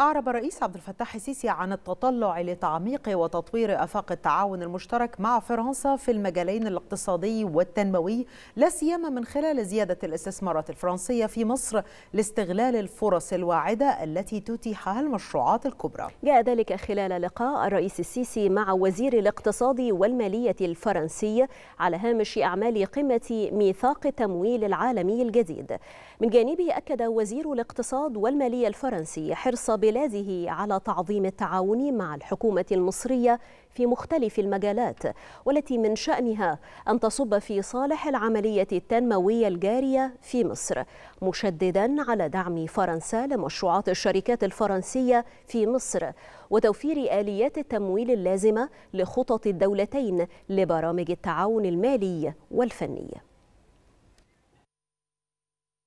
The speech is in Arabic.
أعرب الرئيس عبد الفتاح السيسي عن التطلع لتعميق وتطوير آفاق التعاون المشترك مع فرنسا في المجالين الاقتصادي والتنموي لا سيما من خلال زيادة الاستثمارات الفرنسية في مصر لاستغلال الفرص الواعدة التي تتيحها المشروعات الكبرى. جاء ذلك خلال لقاء الرئيس السيسي مع وزير الاقتصاد والمالية الفرنسي على هامش أعمال قمة ميثاق التمويل العالمي الجديد. من جانبه أكد وزير الاقتصاد والمالية الفرنسي حرص بلاده على تعظيم التعاون مع الحكومة المصرية في مختلف المجالات والتي من شأنها أن تصب في صالح العملية التنموية الجارية في مصر مشددا على دعم فرنسا لمشروعات الشركات الفرنسية في مصر وتوفير آليات التمويل اللازمة لخطط الدولتين لبرامج التعاون المالي والفني